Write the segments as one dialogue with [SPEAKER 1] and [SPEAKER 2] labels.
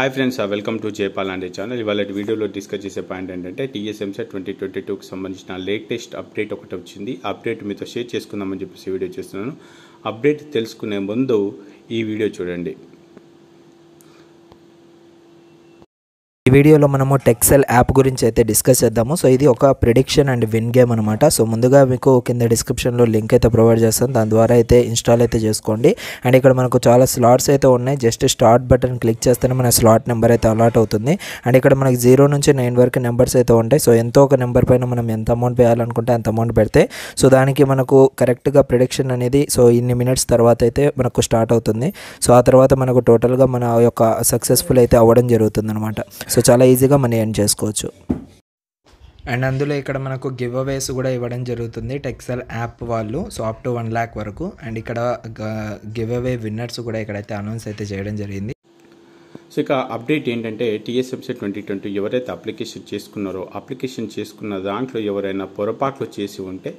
[SPEAKER 1] hi friends welcome to Jaipal అండి channel ఇవాళ వీడియోలో డిస్కస్ చేసే పాయింట్ ఏంటంటే టీఎస్ఎంసీ ట్వంటీ ట్వంటీ టూకి సంబంధించిన లేటెస్ట్ అప్డేట్ ఒకటి వచ్చింది అప్డేట్ మీతో షేర్ చేసుకుందామని చెప్పేసి వీడియో చేస్తున్నాను అప్డేట్ తెలుసుకునే ముందు ఈ వీడియో చూడండి
[SPEAKER 2] ఈ వీడియోలో మనము టెక్సెల్ యాప్ గురించి అయితే డిస్కస్ చేద్దాము సో ఇది ఒక ప్రిడిక్షన్ అండ్ విన్ గేమ్ అనమాట సో ముందుగా మీకు కింద డిస్క్రిప్షన్లో లింక్ అయితే ప్రొవైడ్ చేస్తాను దాని ద్వారా అయితే ఇన్స్టాల్ అయితే చేసుకోండి అండ్ ఇక్కడ మనకు చాలా స్లాట్స్ అయితే ఉన్నాయి జస్ట్ స్టార్ట్ బటన్ క్లిక్ చేస్తేనే మన స్లాట్ నెంబర్ అయితే అలాట్ అవుతుంది అండ్ ఇక్కడ మనకి జీరో నుంచి నైన్ వరకు నెంబర్స్ అయితే ఉంటాయి సో ఎంతో ఒక నెంబర్ పైన మనం ఎంత అమౌంట్ వేయాలనుకుంటే అంత అమౌంట్ పెడితే సో దానికి మనకు కరెక్ట్గా ప్రిడిక్షన్ అనేది సో ఇన్ని మినిట్స్ తర్వాత అయితే మనకు స్టార్ట్ అవుతుంది సో ఆ తర్వాత మనకు టోటల్గా మన యొక్క సక్సెస్ఫుల్ అయితే అవ్వడం జరుగుతుంది అనమాట సో సో చాలా ఈజీగా మనీ ఎర్న్ చేసుకోవచ్చు అండ్ అందులో ఇక్కడ మనకు గివ్ అవేస్ కూడా ఇవ్వడం జరుగుతుంది టెక్సల్ యాప్ వాళ్ళు so up to one lakh వరకు అండ్ ఇక్కడ గివ్ అవే విన్నర్స్ కూడా ఇక్కడైతే అనౌన్స్ అయితే చేయడం జరిగింది
[SPEAKER 1] సో ఇక అప్డేట్ ఏంటంటే టీఎస్ఎంసీ ట్వంటీ ట్వంటీ ఎవరైతే అప్లికేషన్ చేసుకున్నారో అప్లికేషన్ చేసుకున్న దాంట్లో ఎవరైనా పొరపాట్లు చేసి ఉంటే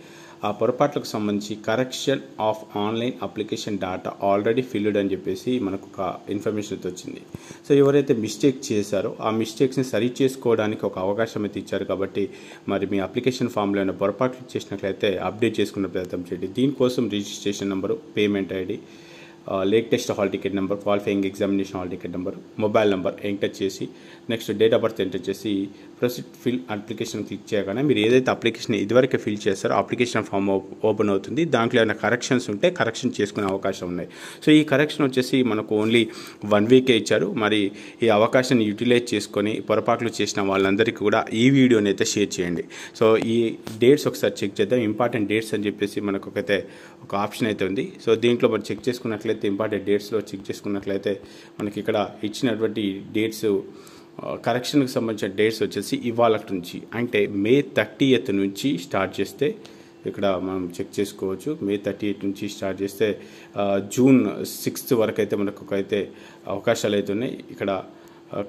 [SPEAKER 1] ఆ పొరపాట్లకు సంబంధించి correction of online application data already filled అని చెప్పేసి మనకు ఒక ఇన్ఫర్మేషన్ అయితే వచ్చింది సో ఎవరైతే మిస్టేక్ చేశారో ఆ మిస్టేక్స్ని సరి చేసుకోవడానికి ఒక అవకాశం అయితే ఇచ్చారు కాబట్టి మరి మీ అప్లికేషన్ ఫామ్లో ఉన్న పొరపాట్లు చేసినట్లయితే అప్డేట్ చేసుకున్న ప్రయత్నం చేయండి దీనికోసం రిజిస్ట్రేషన్ నెంబరు పేమెంట్ ఐడి లేక్ test hall ticket number qualifying examination hall ticket number mobile number enter చేసి next date of birth enter చేసి ప్రొసీడ్ ఫిల్ అప్లికేషన్ క్లిక్ చేయగానే మీరు ఏదైతే అప్లికేషన్ ఇదివరకే ఫిల్ చేస్తారో అప్లికేషన్ ఫామ్ ఓపెన్ అవుతుంది దాంట్లో ఏమైనా కరెక్షన్స్ ఉంటే కరెక్షన్ చేసుకునే అవకాశం ఉన్నాయి సో ఈ కరెక్షన్ వచ్చేసి మనకు ఓన్లీ వన్ వీకే ఇచ్చారు మరి ఈ అవకాశాన్ని యూటిలైజ్ చేసుకొని పొరపాట్లు చేసిన వాళ్ళందరికీ కూడా ఈ వీడియోని అయితే షేర్ చేయండి సో ఈ డేట్స్ ఒకసారి చెక్ చేద్దాం ఇంపార్టెంట్ డేట్స్ అని చెప్పేసి మనకు ఒక ఆప్షన్ అయితే ఉంది సో దీంట్లో మనం చెక్ చేసుకున్నట్లయితే చూసుకున్నట్లయితే ఇంపార్టెంట్ డేట్స్లో చెక్ చేసుకున్నట్లయితే మనకి ఇక్కడ ఇచ్చినటువంటి డేట్స్ కరెక్షన్కి సంబంధించిన డేట్స్ వచ్చేసి ఇవాళ నుంచి అంటే మే థర్టీయత్ నుంచి స్టార్ట్ చేస్తే ఇక్కడ మనం చెక్ చేసుకోవచ్చు మే థర్టీ ఎయిట్ నుంచి స్టార్ట్ చేస్తే జూన్ సిక్స్త్ వరకు అయితే మనకు అయితే అవకాశాలు అయితే ఉన్నాయి ఇక్కడ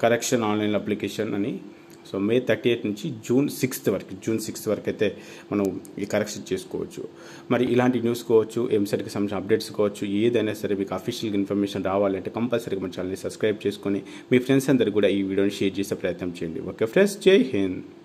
[SPEAKER 1] కరెక్షన్ ఆన్లైన్ అప్లికేషన్ అని సో మే థర్టీ ఎయిట్ నుంచి జూన్ సిక్స్త్ వరకు జూన్ సిక్స్త్ వరకు అయితే మనం ఈ కరెక్షన్ చేసుకోవచ్చు మరి ఇలాంటి న్యూస్ కావచ్చు ఎంసెట్కి సంబంధించిన అప్డేట్స్ కావచ్చు ఏదైనా సరే మీకు అఫీషియల్గా ఇన్ఫర్మేషన్ రావాలంటే కంపల్సరీగా మన ఛానల్ని సబ్స్క్రైబ్ చేసుకొని మీ ఫ్రెండ్స్ అందరికీ కూడా ఈ వీడియోని షేర్ చేసే ప్రయత్నం చేయండి ఓకే ఫ్రెండ్స్ జై హింద్